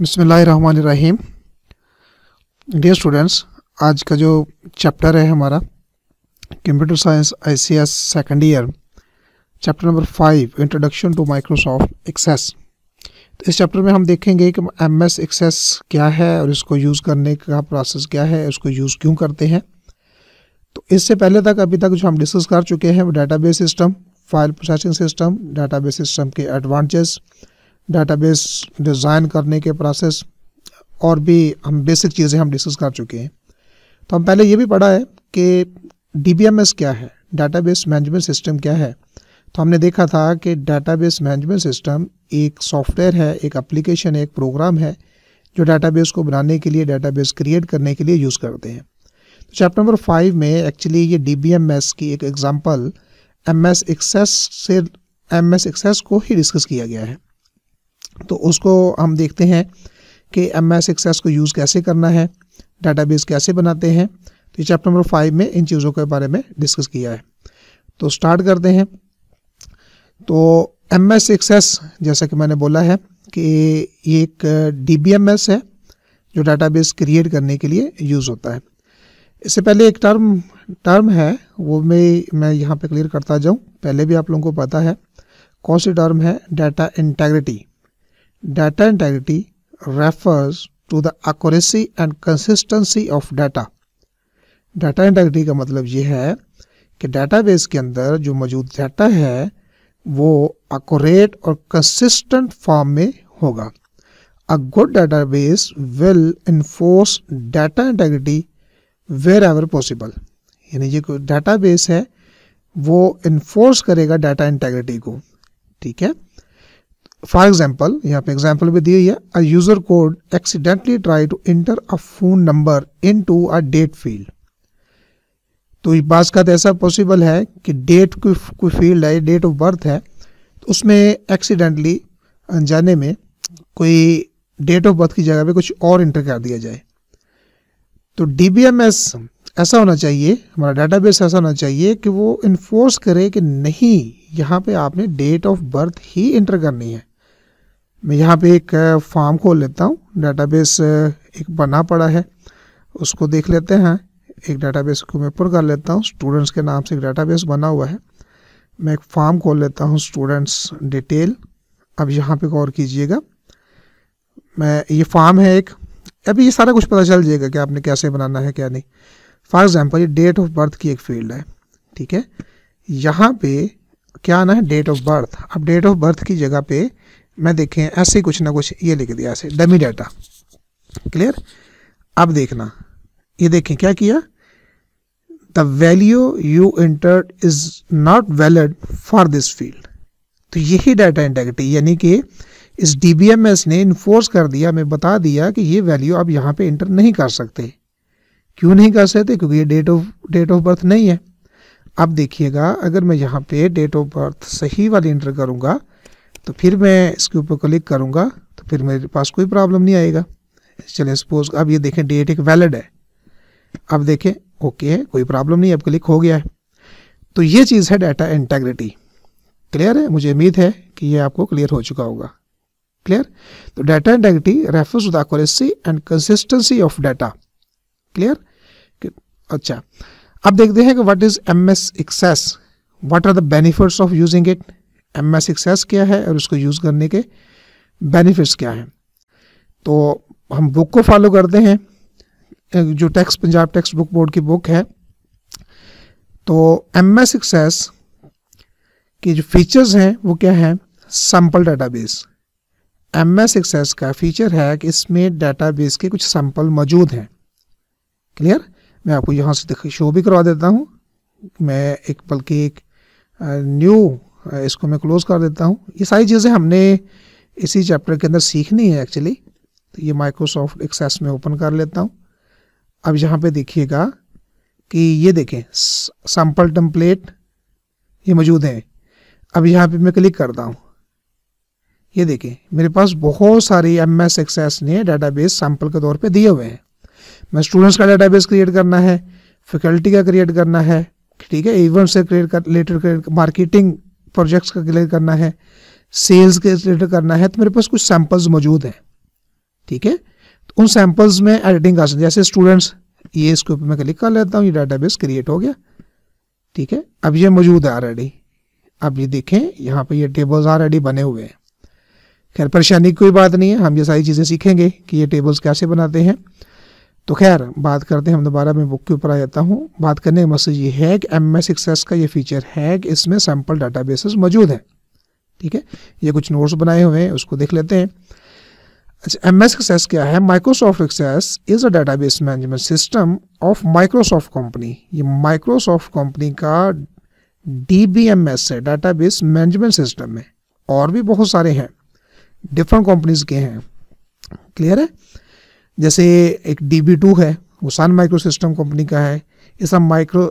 बिसमीम dear students आज का जो चैप्टर है हमारा computer science ICS second year chapter number five introduction to Microsoft Access तो इस चैप्टर में हम देखेंगे कि एम एस एक्सेस क्या है और इसको यूज़ करने का प्रोसेस क्या है इसको यूज़ क्यों करते हैं तो इससे पहले तक अभी तक जो हम डिस्कस कर चुके हैं वो base system file processing system base system के एडवांटेज डाटाबेस डिज़ाइन करने के प्रोसेस और भी हम बेसिक चीज़ें हम डिस्कस कर चुके हैं तो हम पहले ये भी पढ़ा है कि डी क्या है डाटाबेस मैनेजमेंट सिस्टम क्या है तो हमने देखा था कि डाटाबेस मैनेजमेंट सिस्टम एक सॉफ्टवेयर है एक एप्लीकेशन है एक प्रोग्राम है जो डाटाबेस को बनाने के लिए डाटाबेस क्रिएट करने के लिए यूज़ करते हैं तो चैप्टर नंबर फाइव में एक्चुअली ये डी की एक एग्जाम्पल एम एस एक्सेस से एम एस एक्सेस को ही डिस्कस किया गया है तो उसको हम देखते हैं कि एम एस एक्सेस को यूज़ कैसे करना है डाटाबेस कैसे बनाते हैं तो चैप्टर नंबर फाइव में इन चीज़ों के बारे में डिस्कस किया है तो स्टार्ट करते हैं तो एम एस एक्सेस जैसा कि मैंने बोला है कि ये एक डी बी एम एस है जो डाटाबेस क्रिएट करने के लिए यूज़ होता है इससे पहले एक टर्म टर्म है वो मैं मैं यहाँ पे क्लियर करता जाऊँ पहले भी आप लोगों को पता है कौन सी टर्म है data integrity Data integrity refers to the accuracy and consistency of data. Data integrity का मतलब ये है कि डाटाबेस के अंदर जो मौजूद डाटा है वो एक्यूरेट और कंसिस्टेंट फॉर्म में होगा a good database will enforce data integrity wherever possible यानी जो डाटा बेस है वो इन्फोर्स करेगा डाटा इंटेग्रिटी को ठीक है फॉर एग्जाम्पल यहाँ पे एग्जाम्पल भी दी हुई है a user could accidentally try to enter a phone number into a date field तो इस बात का तो ऐसा पॉसिबल है कि डेट कोई कोई फील्ड है डेट ऑफ बर्थ है तो उसमें एक्सीडेंटली अनजाने में कोई डेट ऑफ बर्थ की जगह पे कुछ और इंटर कर दिया जाए तो डी ऐसा होना चाहिए हमारा डाटाबेस ऐसा होना चाहिए कि वो इन्फोर्स करे कि नहीं यहाँ पे आपने डेट ऑफ बर्थ ही इंटर करनी है मैं यहाँ पे एक फॉर्म खोल लेता हूँ डाटाबेस एक बना पड़ा है उसको देख लेते हैं एक डाटाबेस को मैं पुर कर लेता हूँ स्टूडेंट्स के नाम से एक डेटाबेस बना हुआ है मैं एक फॉर्म खोल लेता हूँ स्टूडेंट्स डिटेल अब यहाँ पे गौर कीजिएगा मैं ये फॉर्म है एक अभी ये सारा कुछ पता चल जाएगा कि आपने कैसे बनाना है क्या नहीं फॉर एग्ज़ाम्पल ये डेट ऑफ बर्थ की एक फील्ड है ठीक है यहाँ पे क्या आना है डेट ऑफ बर्थ अब डेट ऑफ बर्थ की जगह पे मैं देखें ऐसे कुछ ना कुछ ये लिख दिया ऐसे डमी डाटा क्लियर अब देखना ये देखें क्या किया the value you enter is not valid for this field तो यही डाटा इंटेग्रिटी यानी कि इस डीबीएमएस ने इन्फोर्स कर दिया हमें बता दिया कि ये वैल्यू आप यहाँ पे इंटर नहीं कर सकते क्यों नहीं कर सकते क्योंकि ये date of date of birth नहीं है अब देखिएगा अगर मैं यहाँ पे डेट ऑफ बर्थ सही वाली इंटर करूँगा तो फिर मैं इसके ऊपर क्लिक करूँगा तो फिर मेरे पास कोई प्रॉब्लम नहीं आएगा चले सपोज अब ये देखें डेट एक वैलिड है अब देखें ओके है कोई प्रॉब्लम नहीं अब क्लिक हो गया है तो ये चीज़ है डाटा इंटेग्रिटी क्लियर है मुझे उम्मीद है कि ये आपको क्लियर हो चुका होगा क्लियर तो data integrity refers to the accuracy and consistency of data clear अच्छा अब देखते हैं कि what is M S Access what are the benefits of using it M S Access क्या है और उसको यूज़ करने के बेनिफिट्स क्या हैं तो हम बुक को फॉलो करते हैं जो text Punjab textbook board की बुक है तो एम एस एक्सेस के जो फीचर्स हैं वो क्या हैं sample database M S Access का फीचर है कि इसमें डाटाबेस के कुछ सैम्पल मौजूद हैं क्लियर मैं आपको यहाँ से शो भी करवा देता हूँ मैं एक बल्कि एक न्यू इसको मैं क्लोज़ कर देता हूँ ये सारी चीज़ें हमने इसी चैप्टर के अंदर सीखनी है एक्चुअली तो ये माइक्रोसॉफ्ट एक्सेस में ओपन कर लेता हूँ अब यहाँ पे देखिएगा कि ये देखें सैम्पल टम्पलेट ये मौजूद हैं अब यहाँ पे मैं क्लिक करता हूँ ये देखें मेरे पास बहुत सारी एम एस एक्सेस ने डाटाबेस सैम्पल के तौर पे दिए हुए हैं मैं स्टूडेंट्स का डाटाबेस क्रिएट करना है फैकल्टी का क्रिएट करना है ठीक है इवेंट से क्रिएट कर रिलेटेड मार्केटिंग प्रोजेक्ट्स का क्लियर करना है सेल्स के रिलेटेड करना है तो मेरे पास कुछ सैम्पल्स मौजूद हैं ठीक है तो उन सैम्पल्स में एडिटिंग कर सकते जैसे स्टूडेंट्स ये इसके ऊपर मैं क्लिक कर लेता हूँ ये डाटाबेस क्रिएट हो गया ठीक है अब ये मौजूद है ऑलरेडी अब ये देखें यहाँ पर ये टेबल्स ऑलरेडी बने हुए हैं खैर परेशानी की कोई बात नहीं है हम ये सारी चीज़ें सीखेंगे कि ये टेबल्स कैसे बनाते हैं तो खैर बात करते हैं हम दोबारा मैं बुक के ऊपर आ जाता हूँ बात करने का मकसद ये है कि एम एस एक्सेस का ये फीचर है कि इसमें सैम्पल डाटा बेस मौजूद हैं ठीक है ये कुछ नोट्स बनाए हुए हैं उसको देख लेते हैं अच्छा एम एस एक्सेस क्या है Microsoft Access is a database management system of Microsoft company ये माइक्रोसॉफ्ट कंपनी का डी बी एम एस है डाटा बेस मैनेजमेंट सिस्टम है और भी बहुत सारे हैं डिफरेंट कंपनीज के हैं क्लियर है जैसे एक डी टू है वो सन माइक्रो सिस्टम कंपनी का है इस माइक्रो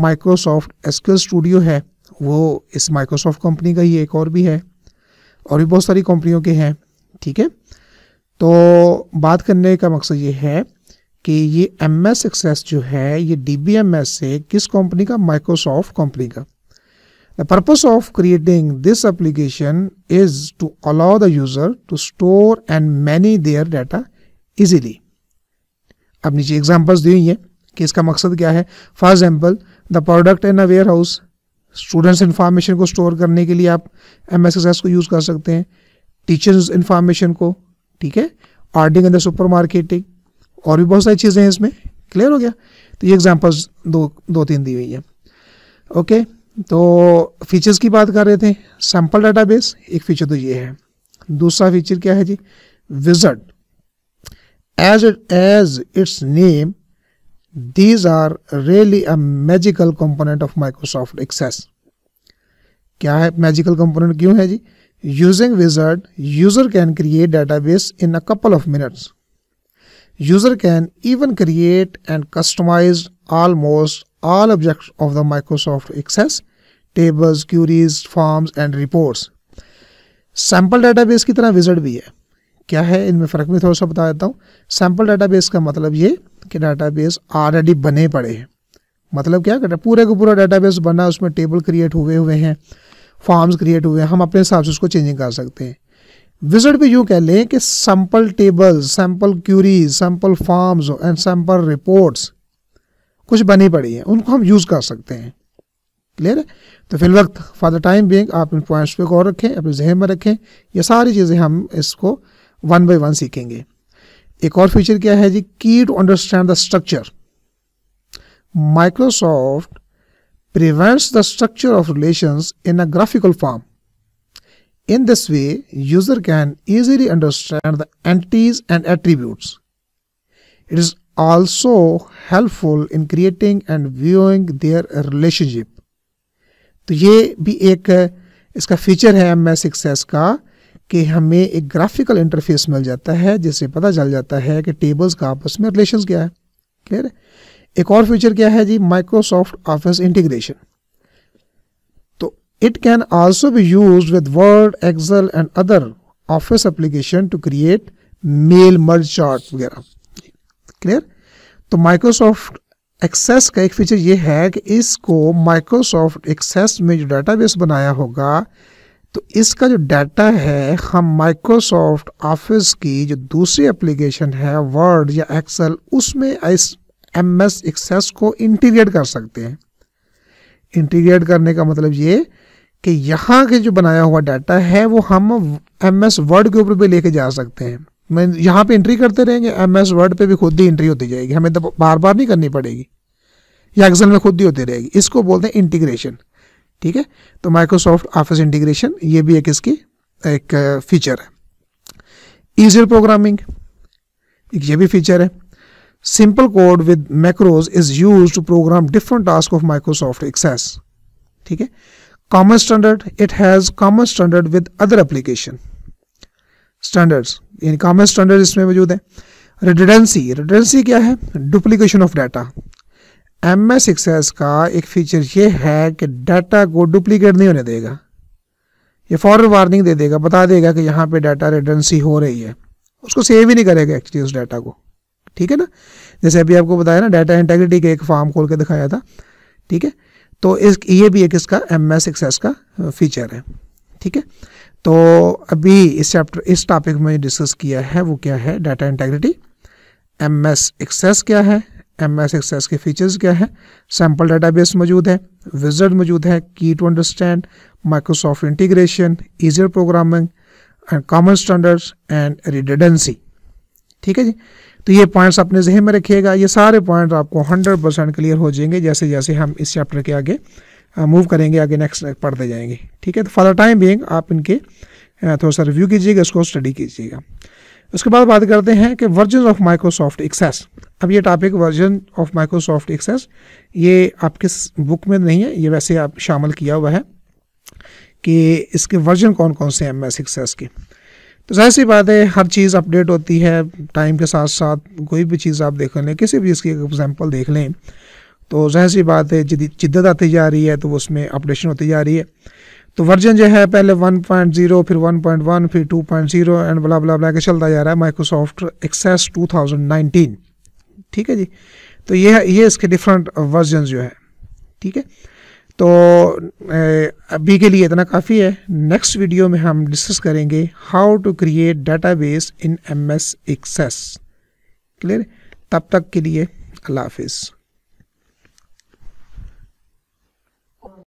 माइक्रोसॉफ्ट एसक्यूएल स्टूडियो है वो इस माइक्रोसॉफ्ट कंपनी का ही एक और भी है और भी बहुत सारी कंपनियों के हैं ठीक है तो बात करने का मकसद ये है कि ये एम एस एक्सेस जो है ये डी बी एम एस से किस कंपनी का माइक्रोसॉफ्ट कंपनी का the purpose of creating this application is to allow the user to store and manage their data easily अब नीचे एग्जाम्पल्स दी हुई हैं कि इसका मकसद क्या है for example the product in a warehouse students information को स्टोर करने के लिए आप एम एस एस एस को यूज़ कर सकते हैं टीचर्स इन्फॉर्मेशन को ठीक है आर्डिंग इन द सुपर मार्केटिंग और भी बहुत सारी चीज़ें हैं इसमें क्लियर हो गया तो ये एग्जाम्पल्स दो दो तीन दी हुई हैं ओके तो फीचर्स की बात कर रहे थे सैम्पल डाटाबेस एक फीचर तो ये है दूसरा फीचर क्या है जी विजट as it as its name these are really a magical component of Microsoft Access क्या है magical component क्यों है जी using wizard user can create database in a couple of minutes user can even create and customize almost all objects of the Microsoft Access tables queries forms and reports Sample database की wizard भी है क्या है इनमें फ़र्क में थोड़ा सा बता देता हूँ सैम्पल डाटाबेस का मतलब ये कि डाटाबेस ऑलरेडी बने पड़े हैं मतलब क्या करें पूरे का पूरा डाटाबेस बना उसमें टेबल क्रिएट हुए हुए हैं फॉर्म्स क्रिएट हुए हैं हम अपने हिसाब से उसको चेंजिंग कर सकते हैं विजिट भी यूँ कह लें कि sample tables sample queries sample forms and sample reports कुछ बनी पड़ी हैं उनको हम यूज़ कर सकते हैं क्लियर है तो फिल वक्त फॉर द टाइम बिंग आप इन पॉइंट्स पे गौर रखें अपने जहन में रखें ये सारी चीज़ें हम इसको वन बाई वन सीखेंगे एक और फीचर क्या है जी की to understand the structure Microsoft prevents the structure of relation in a graphical form in this way user can easily understand the entities and attribute it is also helpful in creating and viewing their relationship तो ये भी एक इसका feature है M S का कि हमें एक ग्राफिकल इंटरफेस मिल जाता है जिससे पता चल जाता है कि टेबल्स का आपस में रिलेशन क्या है क्लियर एक और फीचर क्या है जी माइक्रोसॉफ्ट ऑफिस इंटीग्रेशन तो it can also be use with Word Excel and other Office application to create mail merge chart वगैरह क्लियर तो माइक्रोसॉफ्ट एक्सेस का एक फीचर ये है कि इसको माइक्रोसॉफ्ट एक्सेस में जो डाटाबेस बनाया होगा तो इसका जो डाटा है हम माइक्रोसॉफ्ट ऑफिस की जो दूसरी एप्लीकेशन है वर्ड या एक्सेल उसमें इस एम एस एक्सेस को इंटीग्रेट कर सकते हैं इंटीग्रेट करने का मतलब ये कि यहाँ के जो बनाया हुआ डाटा है वो हम एम एस वर्ड के ऊपर भी लेके जा सकते हैं मैं यहाँ पे एंट्री करते रहेंगे एम एस वर्ड पे भी खुद ही एंट्री होती जाएगी हमें तो बार बार नहीं करनी पड़ेगी या एक्सेल में खुद ही होती रहेगी इसको बोलते हैं इंटीग्रेशन ठीक है तो माइक्रोसॉफ्ट ऑफिस इंटीग्रेशन ये भी एक इसकी एक फीचर है ईजियर प्रोग्रामिंग ये भी फीचर है simple code with macros is use to program different task of Microsoft Access ठीक है common standard it has common standard with other application standards यानी कॉमन स्टैंडर्ड इसमें मौजूद है रेडिडेंसी रेडिडेंसी क्या है duplication of data M S Access का एक फीचर ये है कि डाटा को डुप्लीकेट नहीं होने देगा ये फॉरन वार्निंग दे देगा बता देगा कि यहाँ पे डाटा रेडेंसी हो रही है उसको सेव ही नहीं करेगा एक्चुअली उस डाटा को ठीक है ना जैसे अभी आपको बताया ना डाटा इंटेग्रिटी के एक फार्म खोल के दिखाया था ठीक है तो इस ये भी एक इसका एम एस एक्सेस का फीचर है ठीक है तो अभी इस चैप्टर इस टॉपिक में डिस्कस किया है वो क्या है data integrity M S Access क्या है एम एस एक्सेस के फीचर्स क्या है सैम्पल डाटाबेस मौजूद है विजर्ड मौजूद है की to understand Microsoft integration easier programming and common standards and redundancy ठीक है जी तो ये पॉइंट्स अपने जहन में रखिएगा ये सारे पॉइंट आपको 100 परसेंट क्लियर हो जाएंगे जैसे जैसे हम इस चैप्टर के आगे मूव uh, करेंगे आगे नेक्स्ट पढ़ते जाएंगे ठीक है तो फॉर द टाइम बिंग आप इनके uh, थोड़ा सा रिव्यू कीजिएगा इसको स्टडी कीजिएगा उसके बाद बात करते हैं कि वर्जन ऑफ माइक्रोसॉफ्ट एक्सेस अब ये topic version of Microsoft Access ये आपके बुक में नहीं है ये वैसे आप शामिल किया हुआ है कि इसके वर्जन कौन कौन से एम एस एक्सेस के तो जाहिर सी बात है हर चीज़ अपडेट होती है टाइम के साथ साथ कोई भी चीज़ आप देख लें किसी भी इसकी एग्जाम्पल देख लें तो जाहिर सी बात है जिद्दत आती जा रही है तो उसमें अपडेशन होती जा रही है तो वर्जन जो है पहले 1.0 फिर 1.1 फिर 2.0 एंड बला बला बला के चलता जा रहा है माइक्रोसॉफ्ट एक्सेस 2019 ठीक है जी तो ये ये इसके डिफरेंट वर्जन जो है ठीक है तो अभी के लिए इतना काफ़ी है नेक्स्ट वीडियो में हम डिस्कस करेंगे how to create base in M S Access clear तब तक के लिए अल्लाह हाफिज़